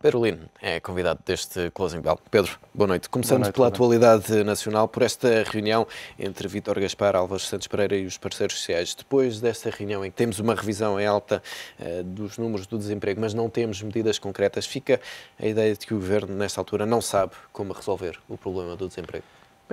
Perolino é convidado deste Closing Bell. Pedro, boa noite. Começando boa noite, pela atualidade nacional, por esta reunião entre Vítor Gaspar, Alves Santos Pereira e os parceiros sociais. Depois desta reunião em que temos uma revisão em alta uh, dos números do desemprego, mas não temos medidas concretas, fica a ideia de que o Governo, nesta altura, não sabe como resolver o problema do desemprego.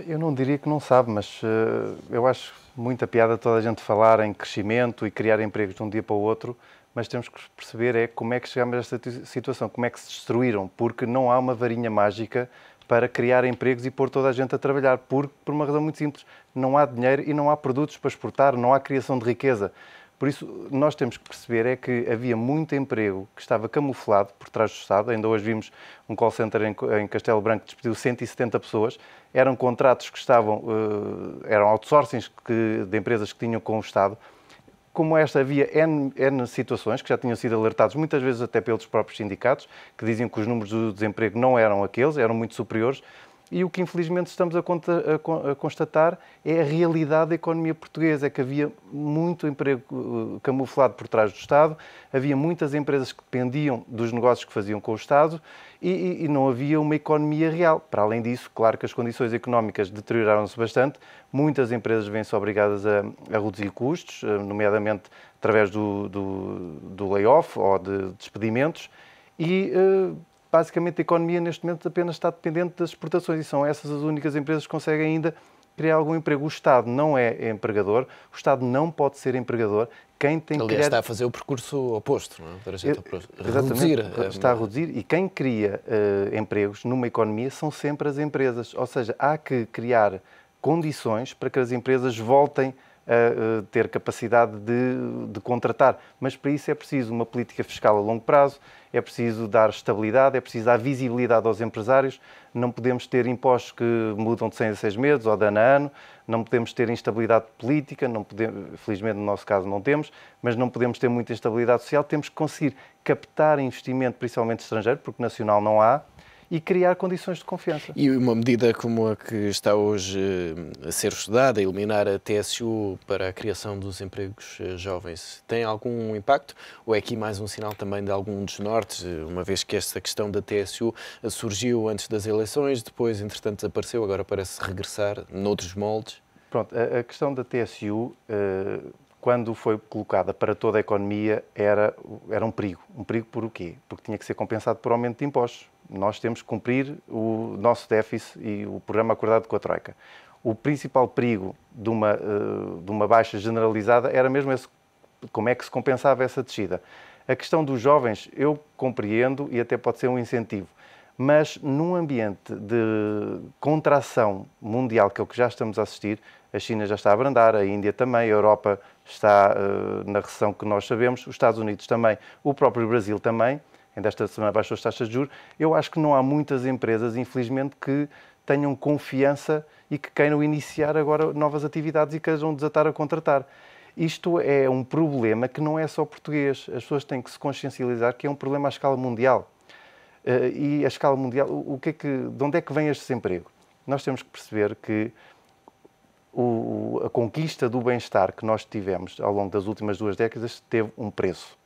Eu não diria que não sabe, mas uh, eu acho muita piada toda a gente falar em crescimento e criar empregos de um dia para o outro, mas temos que perceber é como é que chegamos a esta situação, como é que se destruíram, porque não há uma varinha mágica para criar empregos e pôr toda a gente a trabalhar, porque, por uma razão muito simples, não há dinheiro e não há produtos para exportar, não há criação de riqueza. Por isso, nós temos que perceber é que havia muito emprego que estava camuflado por trás do Estado. Ainda hoje vimos um call center em Castelo Branco que despediu 170 pessoas. Eram contratos que estavam, eh, eram outsourcings de empresas que tinham com o Estado como esta, havia N, N situações que já tinham sido alertados, muitas vezes até pelos próprios sindicatos, que diziam que os números do desemprego não eram aqueles, eram muito superiores, e o que infelizmente estamos a, conta, a, a, constatar é a realidade da economia portuguesa, é que havia muito emprego eh, camuflado por trás do Estado, havia muitas empresas que dependiam dos negócios que faziam com o Estado e, e não havia uma economia real. Para além disso, claro que as condições económicas deterioraram-se bastante, muitas empresas vêm-se obrigadas a, a, reduzir custos, eh, nomeadamente através do, do, do layoff ou de despedimentos, e uh, basicamente a economia neste momento apenas está dependente das exportações e são essas as únicas empresas que conseguem ainda criar algum emprego. O Estado não é empregador, o Estado não pode ser empregador. Quem tem Aliás, que criar... está a fazer o percurso oposto, não é? Então, reduzir. Está a eh, reduzir e quem cria uh, empregos numa economia são sempre as empresas. Ou seja, há que criar condições para que as empresas voltem a a eh, ter capacidade de, de, contratar. Mas para isso é preciso uma política fiscal a longo prazo, é preciso dar estabilidade, é preciso dar visibilidade aos empresários. Não podemos ter impostos que mudam de 100 a 6 meses ou de ano a ano, não podemos ter instabilidade política, não podemos, felizmente no nosso caso não temos, mas não podemos ter muita instabilidade social. Temos que conseguir captar investimento, principalmente estrangeiro, porque nacional não há e criar condições de confiança. E uma medida como a que está hoje eh, a ser estudada, eliminar a TSU para a criação dos empregos eh, jovens, tem algum impacto? Ou é aqui mais um sinal também de algum desnorte, uma vez que esta questão da TSU eh, surgiu antes das eleições, depois, entretanto, desapareceu, agora parece regressar noutros moldes? Pronto, a, questão da TSU. quando foi colocada para toda a economia, era, era um perigo. Um perigo por o quê? Porque tinha que ser compensado por aumento de impostos. Nós temos que cumprir o nosso déficit e o programa acordado com a Troika. O principal perigo de uma, eh, de uma baixa generalizada era mesmo esse, como é que se compensava essa descida. A questão dos jovens, eu compreendo e até pode ser um incentivo, mas num ambiente de contração mundial, que é o que já estamos a assistir, a China já está a abrandar, a Índia também, a Europa está eh, na recessão que nós sabemos, os Estados Unidos também, o próprio Brasil também, ainda esta semana baixou as taxas de juros, eu acho que não há muitas empresas, infelizmente, que tenham confiança e que queiram iniciar agora novas atividades e queiram desatar a contratar. Isto é um problema que não é só português. As pessoas têm que se consciencializar que é um problema à escala mundial. Eh, e a escala mundial, o que é que, de onde é que vem este desemprego? Nós temos que perceber que o, a conquista do bem-estar que nós tivemos ao longo das últimas duas décadas teve um preço.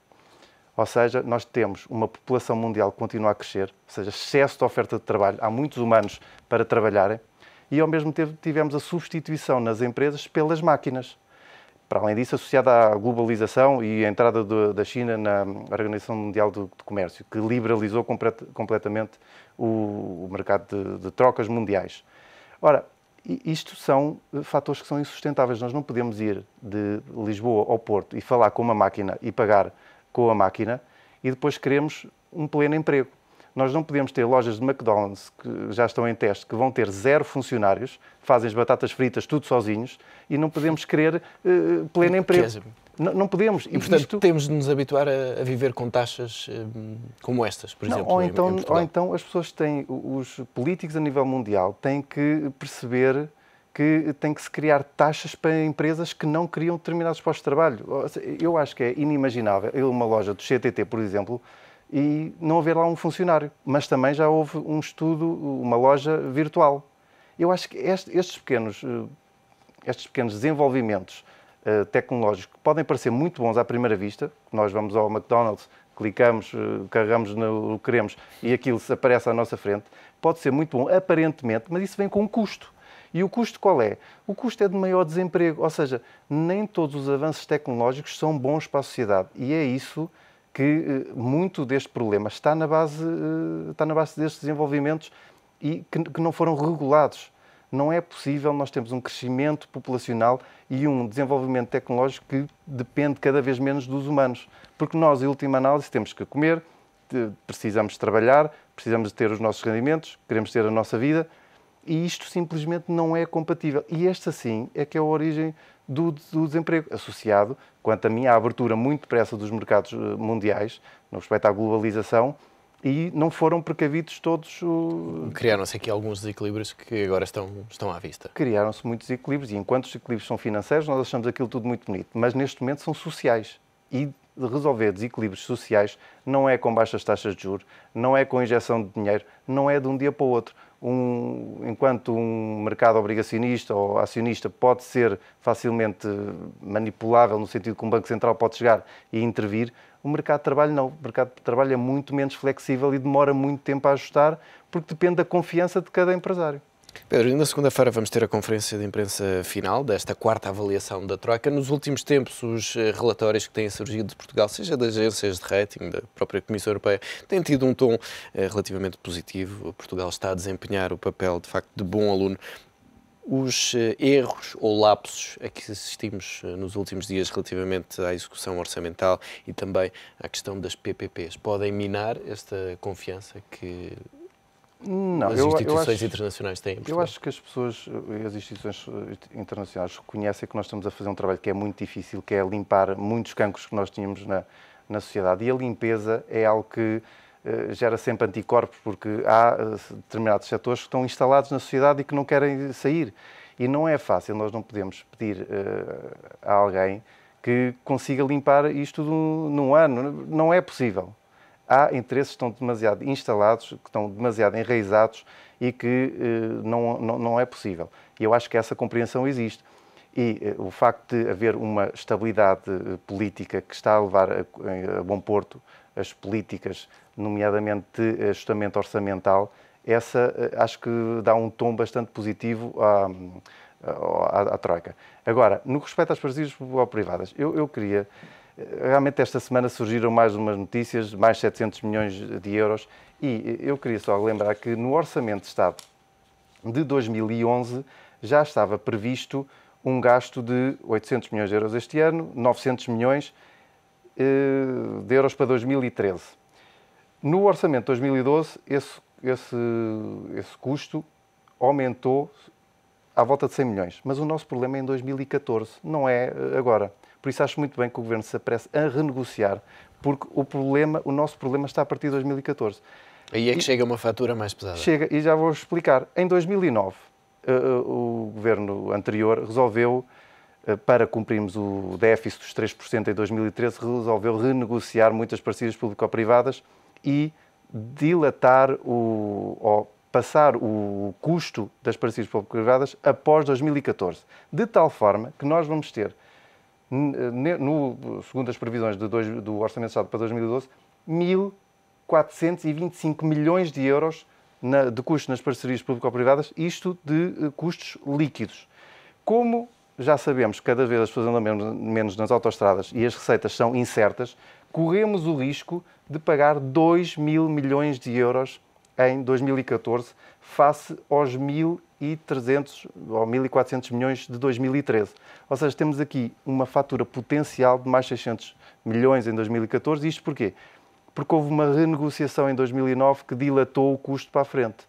Ou seja, nós temos uma população mundial que continua a crescer, ou seja, excesso de oferta de trabalho, há muitos humanos para trabalharem, e ao mesmo tempo tivemos a substituição nas empresas pelas máquinas. Para além disso, associada à globalização e à entrada do, da China na Organização Mundial do, do Comércio, que liberalizou complet, completamente o, o mercado de, de trocas mundiais. Ora, isto são eh, fatores que são insustentáveis. Nós não podemos ir de Lisboa ao Porto e falar com uma máquina e pagar com a máquina e depois queremos um pleno emprego. Nós não podemos ter lojas de McDonald's que já estão em teste, que vão ter zero funcionários, fazem as batatas fritas tudo sozinhos, e não podemos querer uh, pleno emprego. Não, não, podemos. E, portanto, isto... temos de nos habituar a, a viver com taxas eh, como estas, por não, exemplo. Ou então, ou então as pessoas têm, os políticos a nível mundial têm que perceber que tem que se criar taxas para empresas que não criam determinados postos de trabalho. Eu acho que é inimaginável uma loja do CTT, por exemplo, e não haver lá um funcionário. Mas também já houve um estudo, uma loja virtual. Eu acho que estes pequenos, eh, estes pequenos desenvolvimentos eh, tecnológicos que podem parecer muito bons à primeira vista, nós vamos ao McDonald's, clicamos, eh, carregamos no que queremos e aquilo aparece à nossa frente, pode ser muito bom aparentemente, mas isso vem com um custo. E o custo qual é? O custo é de maior desemprego, ou seja, nem todos os avanços tecnológicos são bons para a sociedade. E é isso que eh, muito deste problema está na base, eh, está na base destes desenvolvimentos e que, que não foram regulados. Não é possível nós temos um crescimento populacional e um desenvolvimento tecnológico que depende cada vez menos dos humanos, porque nós, em última análise, temos que comer, precisamos trabalhar, precisamos ter os nossos rendimentos, queremos ter a nossa vida e isto simplesmente não é compatível. E este, assim, é que é a origem do, do desemprego, associado, quanto a mim, à abertura muito depressa dos mercados eh, mundiais, no respeito à globalização, e não foram precavidos todos. O... Criaram-se aqui alguns desequilíbrios que agora estão, estão à vista. Criaram-se muitos desequilíbrios, e enquanto os desequilíbrios são financeiros, nós achamos aquilo tudo muito bonito, mas neste momento são sociais. E resolver desequilíbrios sociais não é com baixas taxas de juros, não é com injeção de dinheiro, não é de um dia para o outro um, enquanto um mercado obrigacionista ou acionista pode ser facilmente manipulável, no sentido que um Banco Central pode chegar e intervir, o mercado de trabalho não. O mercado de trabalho é muito menos flexível e demora muito tempo a ajustar, porque depende da confiança de cada empresário. Pedro, na segunda-feira vamos ter a conferência de imprensa final desta quarta avaliação da troca. Nos últimos tempos, os eh, relatórios que têm surgido de Portugal, seja das agências de rating, da própria Comissão Europeia, têm tido um tom eh, relativamente positivo. Portugal está a desempenhar o papel, de facto, de bom aluno os eh, erros ou lapsos a que assistimos nos últimos dias relativamente à execução orçamental e também à questão das PPPs podem minar esta confiança que não, as instituições acho, internacionais têm. Eu acho que as pessoas, eh, as instituições eh, internacionais reconhecem que nós estamos a fazer um trabalho que é muito difícil, que é limpar muitos cancros que nós tínhamos na, na sociedade. E a limpeza é algo que eh, gera sempre anticorpos, porque há determinados setores que estão instalados na sociedade e que não querem sair. E não é fácil, nós não podemos pedir uh, a alguém que consiga limpar isto num, num ano. Não é possível há interesses que estão demasiado instalados, que estão demasiado enraizados e que eh, não, não, não, é possível. E eu acho que essa compreensão existe. E eh, o facto de haver uma estabilidade eh, política que está a levar a, a, bom porto as políticas, nomeadamente de eh, ajustamento orçamental, essa eh, acho que dá um tom bastante positivo à, à, hum, à, à Troika. Agora, no que respeita às parcerias público-privadas, eu, eu queria Realmente esta semana surgiram mais umas notícias, mais 700 milhões de euros, e eh, eu queria só lembrar que no Orçamento de Estado de 2011 já estava previsto um gasto de 800 milhões de euros este ano, 900 milhões eh, de euros para 2013. No orçamento de 2012, esse, esse, esse custo aumentou à volta de 100 milhões. Mas o nosso problema é em 2014, não é agora. Por isso acho muito bem que o Governo se apresse a renegociar, porque o problema, o nosso problema está a partir de 2014. Aí é que e, chega uma fatura mais pesada. Chega, e já vou explicar. Em 2009, eh, eh, o governo anterior resolveu, eh, para cumprirmos o déficit dos 3% em 2013, resolveu renegociar muitas parcerias público-privadas e dilatar o, ou passar o custo das parcerias público-privadas após 2014. De tal forma que nós vamos ter no, segundo as previsões dois, do Orçamento de Estado para 2012, 1.425 milhões de euros na, de custos nas parcerias público-privadas, isto de uh, custos líquidos. Como já sabemos que cada vez as pessoas andam menos, menos nas autostradas e as receitas são incertas, corremos o risco de pagar 2 mil milhões de euros em 2014, face aos 1.300 ou 1.400 milhões de 2013. Ou seja, temos aqui uma fatura potencial de mais 600 milhões em 2014. Isto porquê? Porque houve uma renegociação em 2009 que dilatou o custo para a frente.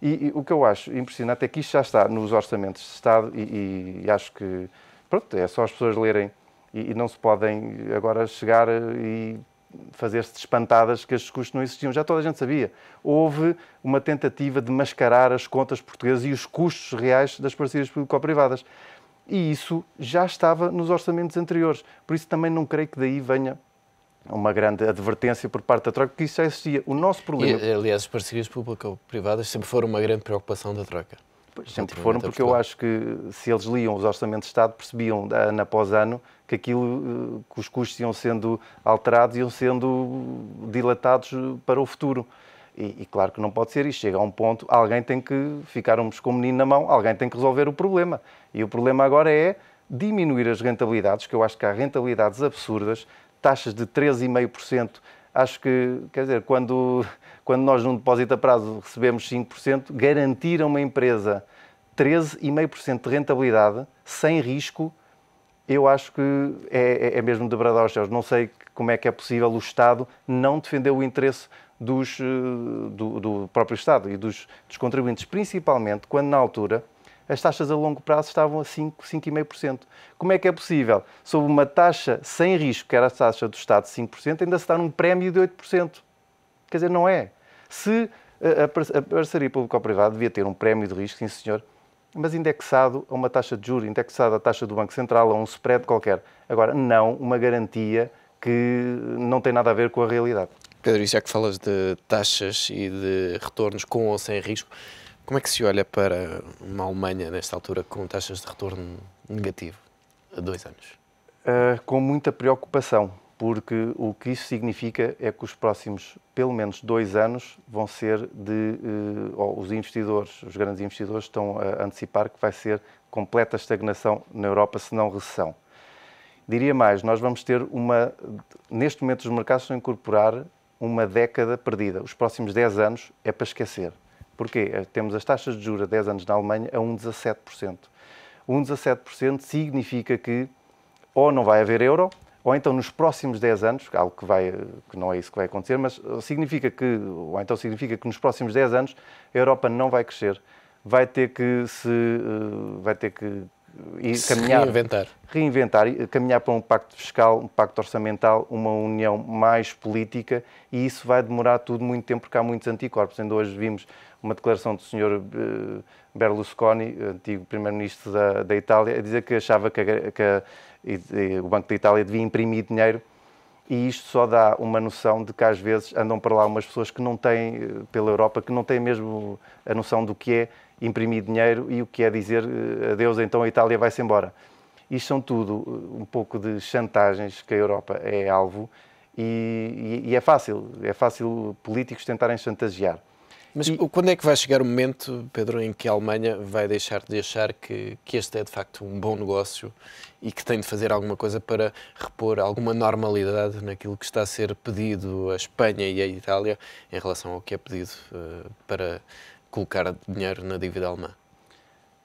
E, e o que eu acho impressionante é que isto já está nos orçamentos de Estado e, e acho que pronto, é só as pessoas lerem e, e não se podem agora chegar eh, e fazer-se espantadas que estes custos não existiam. Já toda a gente sabia. Houve uma tentativa de mascarar as contas portuguesas e os custos reais das parcerias público-privadas. E isso já estava nos orçamentos anteriores. Por isso também não creio que daí venha uma grande advertência por parte da Troika, porque isso já existia. O nosso problema... E, aliás, as parcerias público-privadas sempre foram uma grande preocupação da Troika. Sempre foram, porque eu acho que se eles liam os orçamentos de Estado, percebiam ano após ano que aquilo, eh, que os custos iam sendo alterados, iam sendo dilatados para o futuro. E, e, claro que não pode ser, e chega a um ponto, alguém tem que, ficarmos com o menino na mão, alguém tem que resolver o problema. E o problema agora é diminuir as rentabilidades, que eu acho que há rentabilidades absurdas, taxas de 13,5%. Acho que, quer dizer, quando, quando nós num depósito a prazo recebemos 5%, garantir a uma empresa 13,5% de rentabilidade, sem risco, eu acho que é, é, é mesmo de bradar aos céus. Não sei como é que é possível o Estado não defender o interesse dos, eh, do, do, próprio Estado e dos, dos, contribuintes, principalmente quando, na altura, as taxas a longo prazo estavam a 5, 5,5%. Como é que é possível, sob uma taxa sem risco, que era a taxa do Estado de 5%, ainda se dar um prémio de 8%? Quer dizer, não é. Se eh, a, a, a parceria público-privada devia ter um prémio de risco, sim senhor, mas indexado a uma taxa de juros, indexado à taxa do Banco Central, a um spread qualquer. Agora, não uma garantia que não tem nada a ver com a realidade. Pedro, e já que falas de taxas e de retornos com ou sem risco, como é que se olha para uma Alemanha nesta altura com taxas de retorno negativo a dois anos? Uh, com muita preocupação porque o que isso significa é que os próximos, pelo menos, dois anos vão ser de. Eh, os investidores, os grandes investidores, estão a antecipar que vai ser completa estagnação na Europa, se não recessão. Diria mais, nós vamos ter uma. Neste momento, os mercados estão a incorporar uma década perdida. Os próximos 10 anos é para esquecer. Porquê? Eh, temos as taxas de juros a 10 anos na Alemanha a 1,17%. 1,17% significa que ou não vai haver euro, ou então nos próximos 10 anos, é algo que, vai, que não é isso que vai acontecer, mas significa que, ou então significa que nos próximos 10 anos a Europa não vai crescer, vai ter que se eh, vai ter que ir se caminhar, reinventar. reinventar, caminhar para um pacto fiscal, um pacto orçamental, uma união mais política e isso vai demorar tudo muito tempo porque há muitos anticorpos. Ainda hoje vimos uma declaração do senhor eh, Berlusconi, antigo primeiro-ministro da, da Itália, a dizer que achava que a, que a e, e o Banco da Itália devia imprimir dinheiro e isto só dá uma noção de que às vezes andam para lá umas pessoas que não têm, eh, pela Europa, que não têm mesmo a noção do que é imprimir dinheiro e o que é dizer eh, adeus, então a Itália vai-se embora. Isto são tudo eh, um pouco de chantagens que a Europa é alvo e, e, e é fácil, é fácil políticos tentarem chantagear. Mas e... quando é que vai chegar o momento, Pedro, em que a Alemanha vai deixar de achar que, que este é de facto um bom negócio e que tem de fazer alguma coisa para repor alguma normalidade naquilo que está a ser pedido à Espanha e à Itália em relação ao que é pedido uh, para colocar dinheiro na dívida alemã?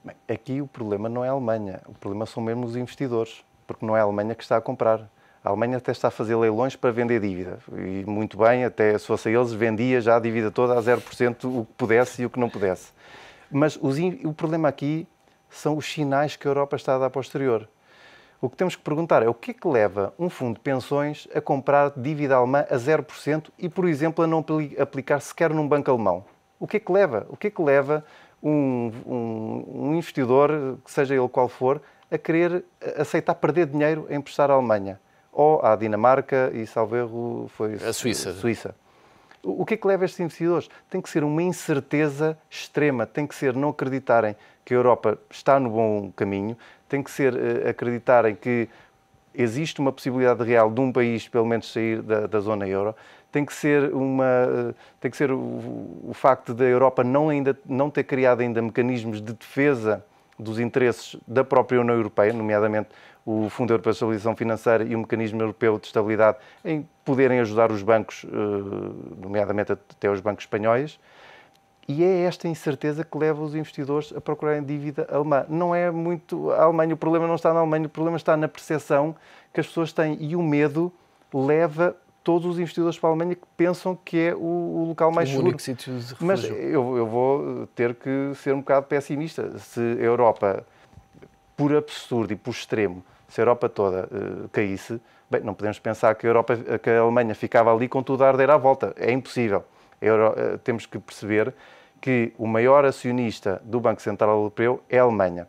Bem, aqui o problema não é a Alemanha, o problema são mesmo os investidores, porque não é a Alemanha que está a comprar. A Alemanha até está a fazer leilões para vender dívida. E muito bem, até se fosse eles, vendia já a dívida toda a 0% o que pudesse e o que não pudesse. Mas os, o problema aqui são os sinais que a Europa está a dar para o exterior. O que temos que perguntar é o que é que leva um fundo de pensões a comprar dívida alemã a 0% e, por exemplo, a não aplicar sequer num banco alemão? O que é que leva? O que é que leva um, um, um investidor, seja ele qual for, a querer aceitar perder dinheiro a emprestar à Alemanha? ou à Dinamarca e, salvo erro, foi a Suíça. Suíça. O que é que leva estes investidores? Tem que ser uma incerteza extrema, tem que ser não acreditarem que a Europa está no bom caminho, tem que ser uh, acreditarem que existe uma possibilidade real de um país, pelo menos, sair da, da zona euro, tem que ser, uma, uh, tem que ser o, o, facto da Europa não, ainda, não ter criado ainda mecanismos de defesa dos interesses da própria União Europeia, nomeadamente o Fundo Europeu de Estabilização Financeira e o Mecanismo Europeu de Estabilidade em poderem ajudar os bancos, eh, nomeadamente até os bancos espanhóis. E é esta incerteza que leva os investidores a procurarem dívida alemã. Não é muito a Alemanha, o problema não está na Alemanha, o problema está na percepção que as pessoas têm. E o medo leva todos os investidores para a Alemanha que pensam que é o, o local mais o seguro. Único sítio de refúgio. Mas eu, eu vou ter que ser um bocado pessimista. Se a Europa, por absurdo e por extremo, se a Europa toda uh, caísse, bem, não podemos pensar que a, Europa, que a Alemanha ficava ali com tudo a arder à volta. É impossível. Euro, uh, temos que perceber que o maior acionista do Banco Central Europeu é a Alemanha.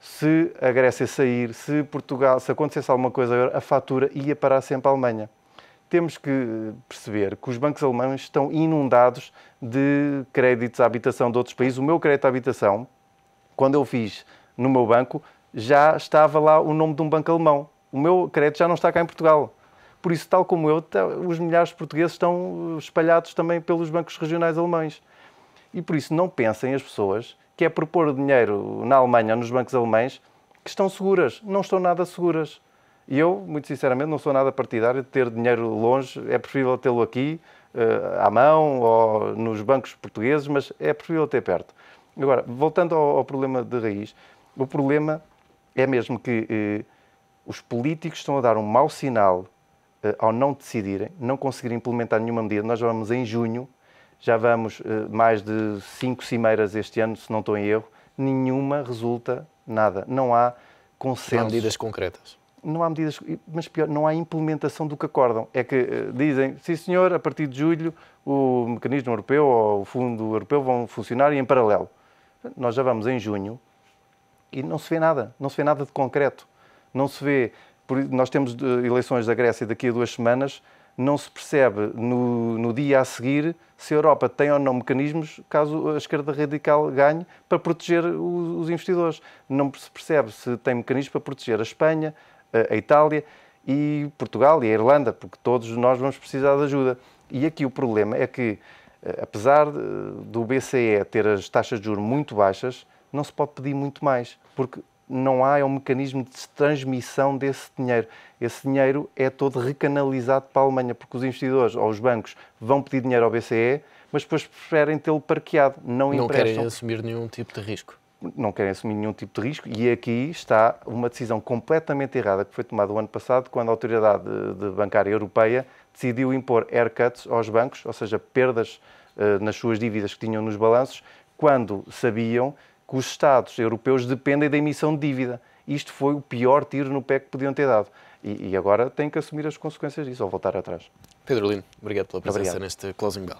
Se a Grécia sair, se Portugal, se acontecesse alguma coisa, a fatura ia parar sempre à Alemanha temos que eh, perceber que os bancos alemães estão inundados de créditos à habitação de outros países. O meu crédito à habitação, quando eu fiz no meu banco, já estava lá o nome de um banco alemão. O meu crédito já não está cá em Portugal. Por isso, tal como eu, tá, os milhares de portugueses estão eh, espalhados também pelos bancos regionais alemães. E por isso, não pensem as pessoas que é propor dinheiro na Alemanha, nos bancos alemães, que estão seguras. Não estão nada seguras. E eu, muito sinceramente, não sou nada partidário de ter dinheiro longe. É preferível tê-lo aqui, eh, à mão, ou nos bancos portugueses, mas é preferível ter perto. Agora, voltando ao, problema de raiz, o problema é mesmo que eh, os políticos estão a dar um mau sinal eh, ao não decidirem, não conseguirem implementar nenhuma medida. Nós vamos em junho, já vamos eh, mais de cinco cimeiras este ano, se não estou em erro, nenhuma resulta nada. Não há consenso. Não há medidas concretas. Não há medidas, mas pior, não há implementação do que acordam. É que eh, dizem, sim senhor, a partir de julho o mecanismo europeu ou o fundo europeu vão funcionar e em paralelo. Nós já vamos em junho e não se vê nada, não se vê nada de concreto. Não se vê. Nós temos eh, eleições da Grécia daqui a duas semanas, não se percebe no, no dia a seguir se a Europa tem ou não mecanismos caso a esquerda radical ganhe para proteger os, os investidores. Não se percebe se tem mecanismos para proteger a Espanha, a, a Itália e Portugal e a Irlanda, porque todos nós vamos precisar de ajuda. E aqui o problema é que, eh, apesar do BCE ter as taxas de juros muito baixas, não se pode pedir muito mais, porque não há é um mecanismo de transmissão desse dinheiro. Esse dinheiro é todo recanalizado para a Alemanha, porque os investidores ou os bancos vão pedir dinheiro ao BCE, mas depois preferem tê-lo parqueado, não, não emprestam. Não querem assumir nenhum tipo de risco. Não querem assumir nenhum tipo de risco e aqui está uma decisão completamente errada que foi tomada o ano passado, quando a Autoridade Bancária Europeia decidiu impor haircuts aos bancos, ou seja, perdas eh, nas suas dívidas que tinham nos balanços, quando sabiam que os Estados europeus dependem da emissão de dívida. Isto foi o pior tiro no pé que podiam ter dado. E, e agora têm que assumir as consequências disso, ou voltar atrás. Pedro Lino, obrigado pela presença obrigado. neste Closing Bell.